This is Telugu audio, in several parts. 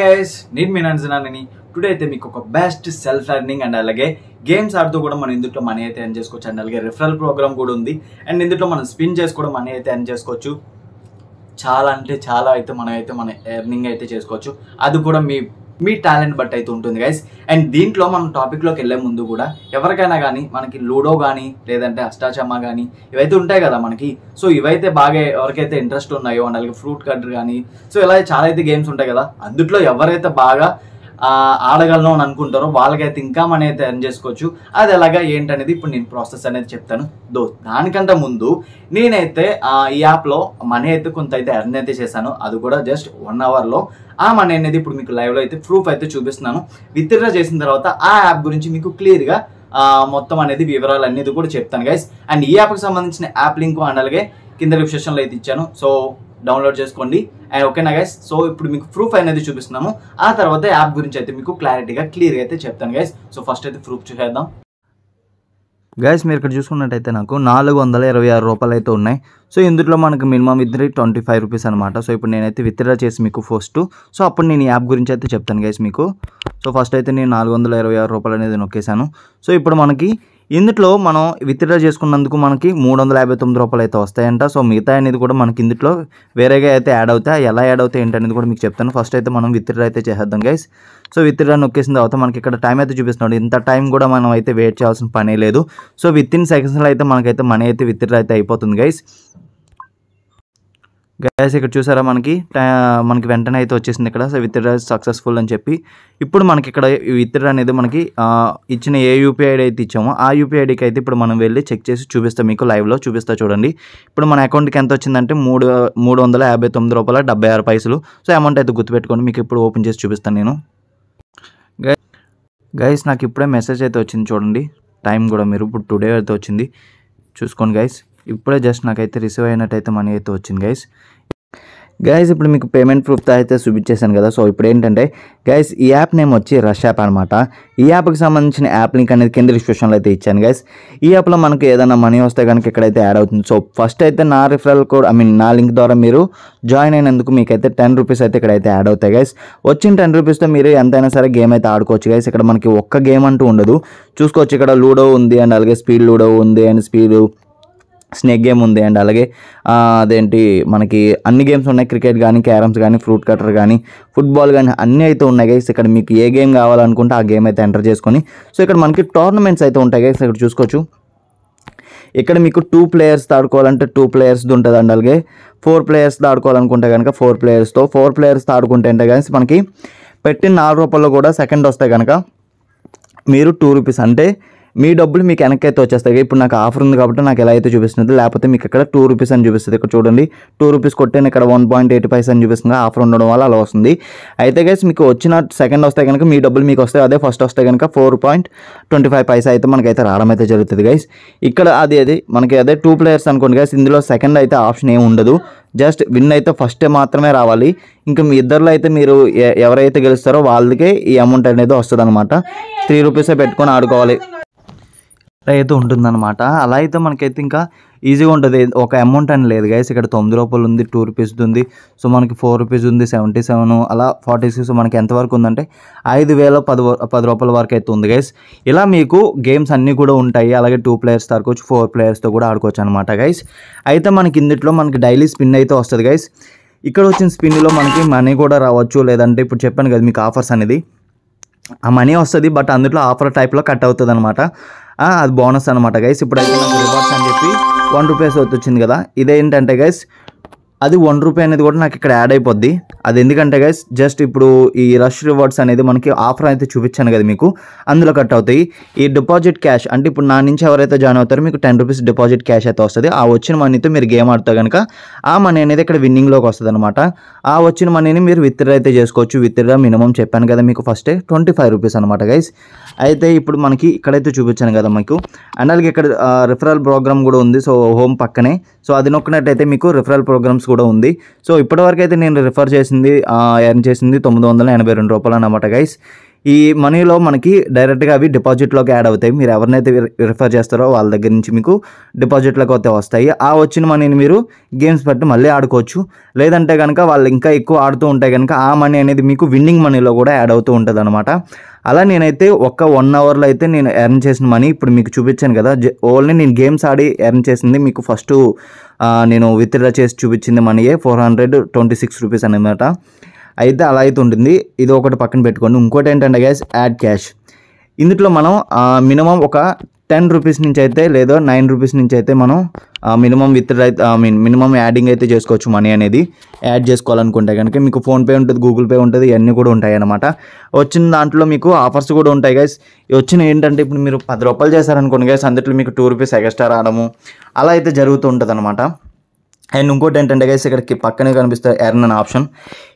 గైస్ నేను మీ నంజనానని టుడే అయితే మీకు ఒక బెస్ట్ సెల్ఫ్ లెర్నింగ్ అండ్ అలాగే గేమ్స్ ఆడుతూ కూడా మనం ఇందులో మనీ అయితే ఎన్ చేసుకోవచ్చు అండ్ అలాగే రిఫరల్ ప్రోగ్రామ్ కూడా ఉంది అండ్ ఇందులో మనం స్పిన్ చేసుకోవడం మనీ అయితే ఎన్ చేసుకోవచ్చు చాలా అంటే చాలా అయితే మనం అయితే మన ఎర్నింగ్ అయితే చేసుకోవచ్చు అది కూడా మీ మీ టాలెంట్ బట్ అయితే ఉంటుంది గైస్ అండ్ దీంట్లో మనం టాపిక్లోకి వెళ్ళే ముందు కూడా ఎవరికైనా కానీ మనకి లూడో కానీ లేదంటే అష్టాచమ్మ కానీ ఇవైతే ఉంటాయి కదా మనకి సో ఇవైతే బాగా ఎవరికైతే ఇంట్రెస్ట్ ఉన్నాయో అండ్ అలాగే ఫ్రూట్ కట్టర్ కానీ సో ఇలా చాలా అయితే గేమ్స్ ఉంటాయి కదా అందుట్లో ఎవరైతే బాగా ఆడగలను అని అనుకుంటారో వాళ్ళకైతే మనం అయితే ఎర్న్ చేసుకోవచ్చు అది ఎలాగా ఏంటనేది ఇప్పుడు నేను ప్రాసెస్ అనేది చెప్తాను దో దానికంటే ముందు నేనైతే ఈ యాప్లో మనీ అయితే కొంత అయితే ఎర్న్ అయితే చేశాను అది కూడా జస్ట్ వన్ అవర్లో ఆ మనీ అనేది ఇప్పుడు మీకు లైవ్లో అయితే ప్రూఫ్ అయితే చూపిస్తున్నాను విత్డ్రా చేసిన తర్వాత ఆ యాప్ గురించి మీకు క్లియర్గా మొత్తం అనేది వివరాలు అనేది కూడా చెప్తాను గైస్ అండ్ ఈ యాప్కి సంబంధించిన యాప్ లింక్ అండ్ అలాగే కింద రిప్షన్లో అయితే ఇచ్చాను సో డౌన్లోడ్ చేసుకోండి అండ్ ఓకేనా గైస్ సో ఇప్పుడు మీకు ప్రూఫ్ అనేది చూపిస్తున్నాము ఆ తర్వాత యాప్ గురించి అయితే మీకు క్లారిటీగా క్లియర్గా అయితే చెప్తాను గైస్ సో ఫస్ట్ అయితే ప్రూఫ్ చూసేద్దాం గైస్ మీరు ఇక్కడ చూసుకున్నట్టయితే నాకు నాలుగు వందల ఇరవై ఆరు రూపాయలు అయితే ఉన్నాయి సో ఇందులో మనకు మినిమం ఇద్దరి ట్వంటీ ఫైవ్ రూపీస్ అనమాట సో ఇప్పుడు నేనైతే విత్డ్రా చేసి మీకు ఫస్ట్ సో అప్పుడు నేను యాప్ గురించి అయితే చెప్తాను గైస్ మీకు సో ఫస్ట్ అయితే నేను నాలుగు వందల ఇరవై ఆరు రూపాయలు అనేది నొక్కేశాను సో ఇప్పుడు మనకి ఇందులో మనం విత్డ్రా చేసుకున్నందుకు మనకి మూడు వందల యాభై తొమ్మిది రూపాయలు అయితే వస్తాయంట సో మిగతా అనేది కూడా మనకి ఇందులో వేరేగా అయితే యాడ్ అవుతాయి ఎలా యాడ్ అవుతాయి ఏంటనేది కూడా మీకు చెప్తాను ఫస్ట్ అయితే మనం విత్డ్రా అయితే చేసేద్దాం గైస్ సో విత్డ్రా నొక్కేసిన తర్వాత మనకి ఇక్కడ టైం అయితే చూపిస్తున్నాడు ఇంత టైం కూడా మనం అయితే వెయిట్ చేయాల్సిన పనే లేదు సో విత్ ఇన్ సెకండ్స్లో అయితే మనకైతే మనీ అయితే విత్డ్రా అయితే అయిపోతుంది గైస్ గ్యాస్ ఇక్కడ చూసారా మనకి మనకి వెంటనే అయితే వచ్చేసింది ఇక్కడ విత్ డ్రా సక్సెస్ఫుల్ అని చెప్పి ఇప్పుడు మనకి ఇక్కడ విత్ అనేది మనకి ఇచ్చిన ఏ యూపీఐ ఐడి అయితే ఇచ్చామో ఆ యూపీఐ ఐడికి అయితే ఇప్పుడు మనం వెళ్ళి చెక్ చేసి చూపిస్తాం మీకు లైవ్లో చూపిస్తా చూడండి ఇప్పుడు మన అకౌంట్కి ఎంత వచ్చిందంటే మూడు మూడు వందల యాభై తొమ్మిది రూపాయల డెబ్బై ఆరు పైసలు సో అమౌంట్ అయితే గుర్తుపెట్టుకోండి మీకు ఇప్పుడు ఓపెన్ చేసి చూపిస్తాను నేను గైస్ నాకు ఇప్పుడే మెసేజ్ అయితే వచ్చింది చూడండి టైం కూడా మీరు ఇప్పుడు టుడే అయితే వచ్చింది చూసుకోండి గైస్ ఇప్పుడే జస్ట్ నాకైతే రిసీవ్ అయినట్టయితే మనీ అయితే వచ్చింది గైస్ గైస్ ఇప్పుడు మీకు పేమెంట్ ప్రూఫ్తో అయితే చూపించేశాను కదా సో ఇప్పుడు ఏంటంటే గైస్ ఈ యాప్ నేమ్ వచ్చి రష్ యాప్ అనమాట ఈ యాప్కి సంబంధించిన యాప్ లింక్ అనేది కింద డిస్క్రిప్షన్లో అయితే ఇచ్చాను గైస్ ఈ యాప్లో మనకు ఏదైనా మనీ వస్తే కనుక ఇక్కడైతే యాడ్ అవుతుంది సో ఫస్ట్ అయితే నా రిఫరల్ కోడ్ ఐ మీన్ నా లింక్ ద్వారా మీరు జాయిన్ అయినందుకు మీకైతే టెన్ రూపీస్ అయితే ఇక్కడైతే యాడ్ అవుతాయి గైస్ వచ్చిన టెన్ రూపీస్తో మీరు ఎంతైనా సరే గేమ్ అయితే ఆడుకోవచ్చు గైస్ ఇక్కడ మనకి ఒక్క గేమ్ అంటూ ఉండదు చూసుకోవచ్చు ఇక్కడ లూడో ఉంది అండ్ అలాగే స్పీడ్ లూడో ఉంది అండ్ స్పీడ్ స్నేక్ గేమ్ ఉంది అండ్ అలాగే అదేంటి మనకి అన్ని గేమ్స్ ఉన్నాయి క్రికెట్ కానీ క్యారమ్స్ కానీ ఫ్రూట్ కటర్ కానీ ఫుట్బాల్ కానీ అన్నీ అయితే ఉన్నాయి గైస్ ఇక్కడ మీకు ఏ గేమ్ కావాలనుకుంటే ఆ గేమ్ అయితే ఎంటర్ చేసుకొని సో ఇక్కడ మనకి టోర్నమెంట్స్ అయితే ఉంటాయి గైస్ ఇక్కడ చూసుకోవచ్చు ఇక్కడ మీకు టూ ప్లేయర్స్ ఆడుకోవాలంటే టూ ప్లేయర్స్ ఉంటుంది అండి అలాగే ఫోర్ ప్లేయర్స్ ఆడుకోవాలనుకుంటే కనుక ఫోర్ ప్లేయర్స్తో ఫోర్ ప్లేయర్స్ ఆడుకుంటే అంటే కానీ మనకి పెట్టిన నాలుగు రూపాయల్లో కూడా సెకండ్ వస్తే కనుక మీరు టూ రూపీస్ అంటే మీ డబ్బులు మీకు వెనక్కి అయితే వచ్చేస్తాయి ఇప్పుడు నాకు ఆఫర్ ఉంది కాబట్టి నాకు ఎలా అయితే చూపిస్తుంది లేకపోతే మీకు ఇక్కడ టూ రూపీస్ అని చూపిస్తుంది ఇక్కడ చూడండి టూ రూపీస్ కొట్టే ఇక్కడ వన్ పాయింట్ ఎయిట్ పైస అని చూపిస్తుంది ఆఫర్ ఉండడం వల్ల అలా వస్తుంది అయితే గైస్ మీకు వచ్చిన సెకండ్ వస్తే కనుక మీ డబ్బులు మీకు వస్తాయి అదే ఫస్ట్ వస్తే కనుక ఫోర్ పాయింట్ ట్వంటీ ఫైవ్ పైస అయితే మనకైతే రావడం అయితే జరుగుతుంది గైస్ ఇక్కడ అది అది మనకి అదే టూ ప్లేయర్స్ అనుకోండి గైస్ ఇందులో సెకండ్ అయితే ఆప్షన్ ఏమి ఉండదు జస్ట్ విన్ అయితే ఫస్ట్ మాత్రమే రావాలి ఇంకా మీ ఇద్దరులో అయితే మీరు ఎవరైతే గెలుస్తారో వాళ్ళకే ఈ అమౌంట్ అనేది వస్తుంది అనమాట త్రీ రూపీసే పెట్టుకొని ఆడుకోవాలి అయితే ఉంటుందన్నమాట అలా అయితే మనకైతే ఇంకా ఈజీగా ఉంటుంది ఒక అమౌంట్ అని లేదు గైస్ ఇక్కడ తొమ్మిది రూపాయలు ఉంది టూ రూపీస్ ఉంది సో మనకి ఫోర్ రూపీస్ ఉంది సెవెంటీ సెవెన్ అలా ఫార్టీ సిక్స్ మనకి ఎంతవరకు ఉందంటే ఐదు వేల పది పది రూపాయల వరకు అయితే ఉంది గైస్ ఇలా మీకు గేమ్స్ అన్నీ కూడా ఉంటాయి అలాగే టూ ప్లేయర్స్ తరకొచ్చు ఫోర్ ప్లేయర్స్తో కూడా ఆడుకోవచ్చు అనమాట గైస్ అయితే మనకి ఇందులో మనకి డైలీ స్పిన్ అయితే వస్తుంది గైస్ ఇక్కడ వచ్చిన స్పిన్లో మనకి మనీ కూడా రావచ్చు లేదంటే ఇప్పుడు చెప్పాను కదా మీకు ఆఫర్స్ అనేది ఆ మనీ వస్తుంది బట్ అందులో ఆఫర్ టైప్లో కట్ అవుతుంది అనమాట అది బోనస్ అనమాట గైస్ ఇప్పుడైతే నాకు రివార్డ్స్ అని చెప్పి వన్ రూపీస్ వచ్చింది కదా ఇదేంటంటే గైస్ అది వన్ రూపీ అనేది కూడా నాకు ఇక్కడ యాడ్ అయిపోద్ది అది ఎందుకంటే గైస్ జస్ట్ ఇప్పుడు ఈ రష్ రివార్డ్స్ అనేది మనకి ఆఫర్ అయితే చూపించాను కదా మీకు అందులో కట్ అవుతాయి ఈ డిపాజిట్ క్యాష్ అంటే ఇప్పుడు నా నుంచి ఎవరైతే జాయిన్ అవుతారో మీకు టెన్ రూపీస్ డిపాజిట్ క్యాష్ అయితే వస్తుంది ఆ వచ్చిన మనీతో మీరు గేమ్ ఆడితే కనుక ఆ మనీ అనేది ఇక్కడ విన్నింగ్లోకి వస్తుంది అనమాట ఆ వచ్చిన మనీని మీరు విత్డ్రా అయితే చేసుకోవచ్చు విత్డ్రా మినిమం చెప్పాను కదా మీకు ఫస్టే ట్వంటీ ఫైవ్ రూపీస్ అనమాట గైస్ అయితే ఇప్పుడు మనకి ఇక్కడైతే చూపించాను కదా మీకు అండ్ అలాగే ఇక్కడ రిఫరల్ ప్రోగ్రామ్ కూడా ఉంది సో హోమ్ పక్కనే సో అది నొక్కినట్టయితే మీకు రిఫరల్ ప్రోగ్రామ్స్ కూడా ఉంది సో ఇప్పటివరకు అయితే నేను రిఫర్ చేసింది ఎర్న్ చేసింది తొమ్మిది వందల ఎనభై రెండు రూపాయలు అనమాట గైస్ ఈ మనీలో మనకి డైరెక్ట్గా అవి డిపాజిట్లోకి యాడ్ అవుతాయి మీరు ఎవరినైతే రిఫర్ చేస్తారో వాళ్ళ దగ్గర నుంచి మీకు డిపాజిట్లోకి అయితే వస్తాయి ఆ వచ్చిన మనీని మీరు గేమ్స్ పెట్టి మళ్ళీ ఆడుకోవచ్చు లేదంటే కనుక వాళ్ళు ఇంకా ఎక్కువ ఆడుతూ ఉంటే కనుక ఆ మనీ అనేది మీకు విన్నింగ్ మనీలో కూడా యాడ్ అవుతూ ఉంటుంది అలా నేనైతే ఒక్క వన్ అవర్లో అయితే నేను ఎర్న్ చేసిన మనీ ఇప్పుడు మీకు చూపించాను కదా ఓన్లీ నేను గేమ్స్ ఆడి ఎర్న్ చేసింది మీకు ఫస్ట్ నేను విత్డ్రా చేసి చూపించింది మనీయే four hundred twenty six rupees అనమాట అయితే అలా అయితే ఉంటుంది ఇది ఒకటి పక్కన పెట్టుకోండి ఇంకోటి ఏంటంటే గ్యాస్ యాడ్ క్యాష్ ఇందులో మనం మినిమం ఒక టెన్ రూపీస్ నుంచి అయితే లేదా నైన్ రూపీస్ నుంచి అయితే మనం మినిమం విత్ అయితే ఐ మీన్ మినిమం యాడింగ్ అయితే చేసుకోవచ్చు మనీ అనేది యాడ్ చేసుకోవాలనుకుంటే కనుక మీకు ఫోన్పే ఉంటుంది గూగుల్ పే ఉంటుంది ఇవన్నీ కూడా ఉంటాయి అనమాట వచ్చిన దాంట్లో మీకు ఆఫర్స్ కూడా ఉంటాయి గైస్ వచ్చిన ఏంటంటే ఇప్పుడు మీరు పది రూపాయలు చేశారనుకోండి గైస్ అందుట్లో మీకు టూ రూపీస్ ఎక్స్ట్రా రావడము అలా అయితే జరుగుతూ ఉంటుంది అనమాట అండ్ ఇంకోటి ఏంటంటే గైస్ ఇక్కడికి పక్కనే కనిపిస్తుంది ఎర్న్ అని ఆప్షన్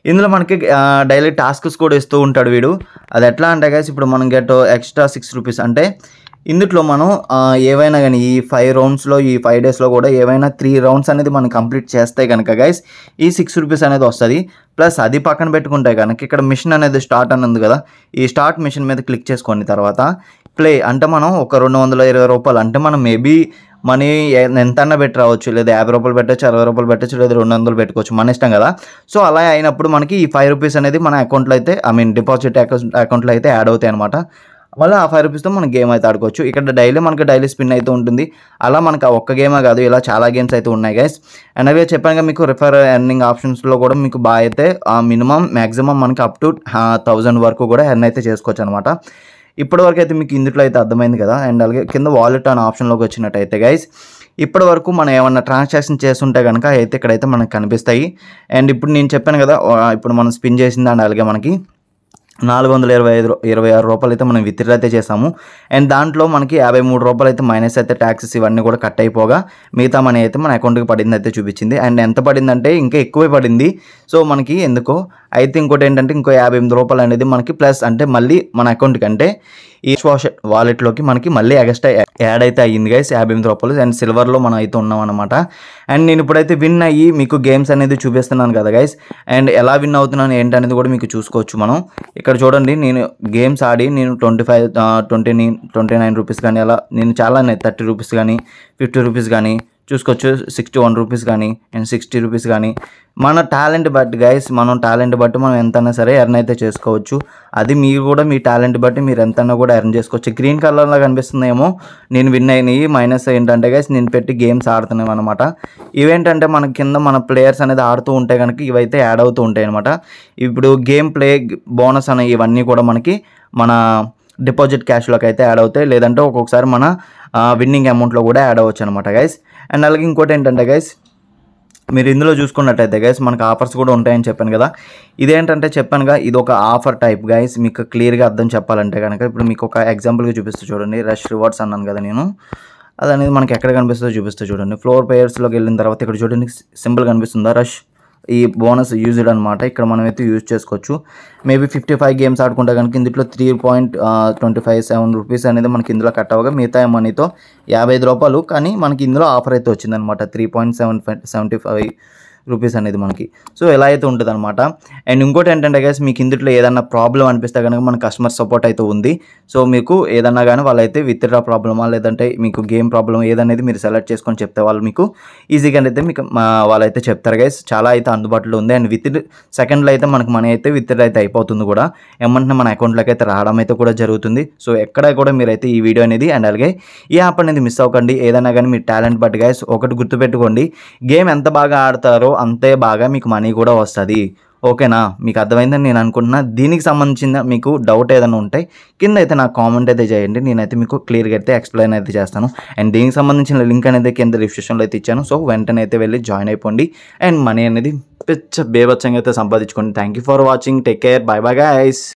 ఇందులో మనకి డైలీ టాస్క్స్ కూడా ఇస్తూ ఉంటాడు వీడు అది ఎట్లా అంటే గైస్ ఇప్పుడు మనం గెట్ ఎక్స్ట్రా సిక్స్ రూపీస్ అంటే ఇందుట్లో మనం ఏవైనా కానీ ఈ ఫైవ్ రౌండ్స్లో ఈ ఫైవ్ డేస్లో కూడా ఏవైనా త్రీ రౌండ్స్ అనేది మనం కంప్లీట్ చేస్తే కనుక గైస్ ఈ సిక్స్ రూపీస్ అనేది వస్తుంది ప్లస్ అది పక్కన పెట్టుకుంటే కనుక ఇక్కడ మిషన్ అనేది స్టార్ట్ అని కదా ఈ స్టార్ట్ మిషన్ మీద క్లిక్ చేసుకోండి తర్వాత ప్లే అంటే మనం ఒక రెండు వందల ఇరవై రూపాయలు అంటే మనం మేబీ మనీ ఎంతన్నా బెటర్ రావచ్చు లేదా యాభై రూపాయలు పెట్టచ్చు అరవై రూపాయలు పెట్టచ్చు లేదా రెండు వందలు పెట్టుకోవచ్చు మన ఇష్టం కదా సో అలా అయినప్పుడు మనకి ఈ ఫైవ్ రూపీస్ అనేది మన అకౌంట్లో అయితే ఐ మీన్ డిపాజిట్ అకౌంట్ అకౌంట్లో అయితే యాడ్ అవుతాయి అనమాట మళ్ళీ ఆ ఫైవ్ రూపీస్తో మనం గేమ్ అయితే ఆడుకోవచ్చు ఇక్కడ డైలీ మనకు డైలీ స్పిన్ అయితే ఉంటుంది అలా మనకు ఆ ఒక్క గేమే కాదు ఇలా చాలా గేమ్స్ అయితే ఉన్నాయి గైస్ అండ్ అవి చెప్పాను మీకు రిఫర్ ఎర్నింగ్ ఆప్షన్స్లో కూడా మీకు బాగా అయితే మినిమం మ్యాక్సిమం మనకి అప్ టు థౌజండ్ వరకు కూడా ఎర్న్ అయితే చేసుకోవచ్చు అనమాట ఇప్పటివరకు అయితే మీకు ఇందులో అయితే అర్థమైంది కదా అండ్ అలాగే కింద వాలెట్ అనే ఆప్షన్లోకి వచ్చినట్టయితే గైస్ ఇప్పటి వరకు మనం ఏమన్నా ట్రాన్సాక్షన్ చేస్తుంటే కనుక అయితే ఇక్కడైతే మనకు కనిపిస్తాయి అండ్ ఇప్పుడు నేను చెప్పాను కదా ఇప్పుడు మనం స్పిన్ చేసింది అండ్ అలాగే మనకి నాలుగు వందల ఇరవై ఐదు ఇరవై ఆరు రూపాయలు అయితే మనం విత్డ్రా అయితే చేసాము అండ్ దాంట్లో మనకి యాభై మూడు రూపాయలు అయితే మైనస్ అయితే ట్యాక్సెస్ ఇవన్నీ కూడా కట్ అయిపోగా మిగతా మనీ అయితే మన అకౌంట్కి పడింది అయితే చూపించింది అండ్ ఎంత పడిందంటే ఇంకా ఎక్కువే పడింది సో మనకి ఎందుకో అయితే ఇంకోటి ఏంటంటే ఇంకో యాభై ఎనిమిది రూపాయలు అనేది మనకి ప్లస్ అంటే మళ్ళీ మన అకౌంట్ కంటే ఈ వాష్ వాలెట్లోకి మనకి మళ్ళీ ఎగస్ట్రా యాడ్ అయితే అయ్యింది గైస్ యాభై ఎనిమిది రూపాయలు అండ్ సిల్వర్లో మనం అయితే ఉన్నాం అనమాట అండ్ నేను ఇప్పుడైతే విన్ అయ్యి మీకు గేమ్స్ అనేది చూపిస్తున్నాను కదా గైస్ అండ్ ఎలా విన్ అవుతున్నాను ఏంటనేది కూడా మీకు చూసుకోవచ్చు మనం ఇక్కడ చూడండి నేను గేమ్స్ ఆడి నేను twenty five twenty nine twenty nine rupees కానీ అలా నేను చాలా థర్టీ రూపీస్ కానీ ఫిఫ్టీ రూపీస్ కానీ చూసుకోవచ్చు సిక్స్టీ వన్ రూపీస్ కానీ అండ్ సిక్స్టీ రూపీస్ కానీ మన టాలెంట్ బట్టి గైస్ మనం టాలెంట్ బట్టి మనం ఎంతైనా సరే ఎర్న్ అయితే చేసుకోవచ్చు అది మీరు కూడా మీ టాలెంట్ బట్టి మీరు ఎంతైనా కూడా ఎర్న్ చేసుకోవచ్చు గ్రీన్ కలర్లో కనిపిస్తుందేమో నేను విన్ అయినాయి మైనస్ ఏంటంటే గైస్ నేను పెట్టి గేమ్స్ ఆడుతున్నాం అనమాట ఇవేంటంటే మన కింద మన ప్లేయర్స్ అనేది ఆడుతూ ఉంటే కనుక ఇవైతే యాడ్ అవుతూ ఉంటాయి అనమాట ఇప్పుడు గేమ్ ప్లే బోనస్ అనే ఇవన్నీ కూడా మనకి మన డిపాజిట్ క్యాష్లోకి అయితే యాడ్ అవుతాయి లేదంటే ఒక్కొక్కసారి మన విన్నింగ్ అమౌంట్లో కూడా యాడ్ అవ్వచ్చు అనమాట గైస్ అండ్ అలాగే ఇంకోటి ఏంటంటే గైస్ మీరు ఇందులో చూసుకున్నట్టయితే గైస్ మనకు ఆఫర్స్ కూడా ఉంటాయని చెప్పాను కదా ఇదేంటంటే చెప్పానుగా ఇది ఒక ఆఫర్ టైప్ గైస్ మీకు క్లియర్గా అర్థం చెప్పాలంటే కనుక ఇప్పుడు మీకు ఒక ఎగ్జాంపుల్గా చూపిస్తూ చూడండి రష్ రివార్డ్స్ అన్నాను కదా నేను అది అనేది మనకి ఎక్కడ కనిపిస్తుందో చూపిస్తూ చూడండి ఫ్లోర్ పేయర్స్లోకి వెళ్ళిన తర్వాత ఇక్కడ చూడండి సింపుల్ కనిపిస్తుందా రష్ ఈ బోనస్ యూజ్డ్ అనమాట ఇక్కడ మనమైతే యూజ్ చేసుకోవచ్చు మేబీ ఫిఫ్టీ ఫైవ్ గేమ్స్ ఆడుకుంటే కనుక ఇందులో three point twenty five seven rupees అనేది మనకి ఇందులో కట్ అవ్వగా మిగతా మనీతో యాభై ఐదు రూపాయలు కానీ మనకి ఇందులో ఆఫర్ అయితే వచ్చిందనమాట three point seven five seventy five rupees అనేది మనకి సో ఎలా అయితే ఉంటుంది అనమాట అండ్ ఇంకోటి ఏంటంటే గైస్ మీకు ఇందులో ఏదైనా ప్రాబ్లం అనిపిస్తే కనుక మన కస్టమర్ సపోర్ట్ అయితే ఉంది సో మీకు ఏదన్నా కానీ వాళ్ళైతే విత్డ్రా ప్రాబ్లమా లేదంటే మీకు గేమ్ ప్రాబ్లం ఏదనేది మీరు సెలెక్ట్ చేసుకొని చెప్తే వాళ్ళు మీకు ఈజీగా అయితే మీకు వాళ్ళైతే చెప్తారు గైస్ చాలా అయితే అందుబాటులో ఉంది అండ్ విత్ సెకండ్లో అయితే మనకు మనీ అయితే విత్డ్రా అయితే అయిపోతుంది కూడా ఏమంటే మన అకౌంట్లోకి అయితే రావడం అయితే కూడా జరుగుతుంది సో ఎక్కడ కూడా మీరైతే ఈ వీడియో అనేది అండ్ అలాగే ఈ యాప్ అనేది మిస్ అవ్వకండి ఏదైనా కానీ మీ టాలెంట్ బట్ గైస్ ఒకటి గుర్తుపెట్టుకోండి గేమ్ ఎంత బాగా ఆడతారో అంతే బాగా మీకు మనీ కూడా వస్తుంది ఓకేనా మీకు అర్థమైందని నేను అనుకుంటున్నా దీనికి సంబంధించిన మీకు డౌట్ ఏదైనా ఉంటే కింద అయితే నాకు కామెంట్ అయితే చేయండి నేనైతే మీకు క్లియర్గా అయితే ఎక్స్ప్లెయిన్ అయితే చేస్తాను అండ్ దీనికి సంబంధించిన లింక్ అనేది కింద డిస్క్రిప్షన్లో అయితే ఇచ్చాను సో వెంటనే అయితే వెళ్ళి జాయిన్ అయిపోండి అండ్ మనీ అనేది పిచ్చ బేబచ్చంగా అయితే సంపాదించుకోండి thank you for watching take care bye bye guys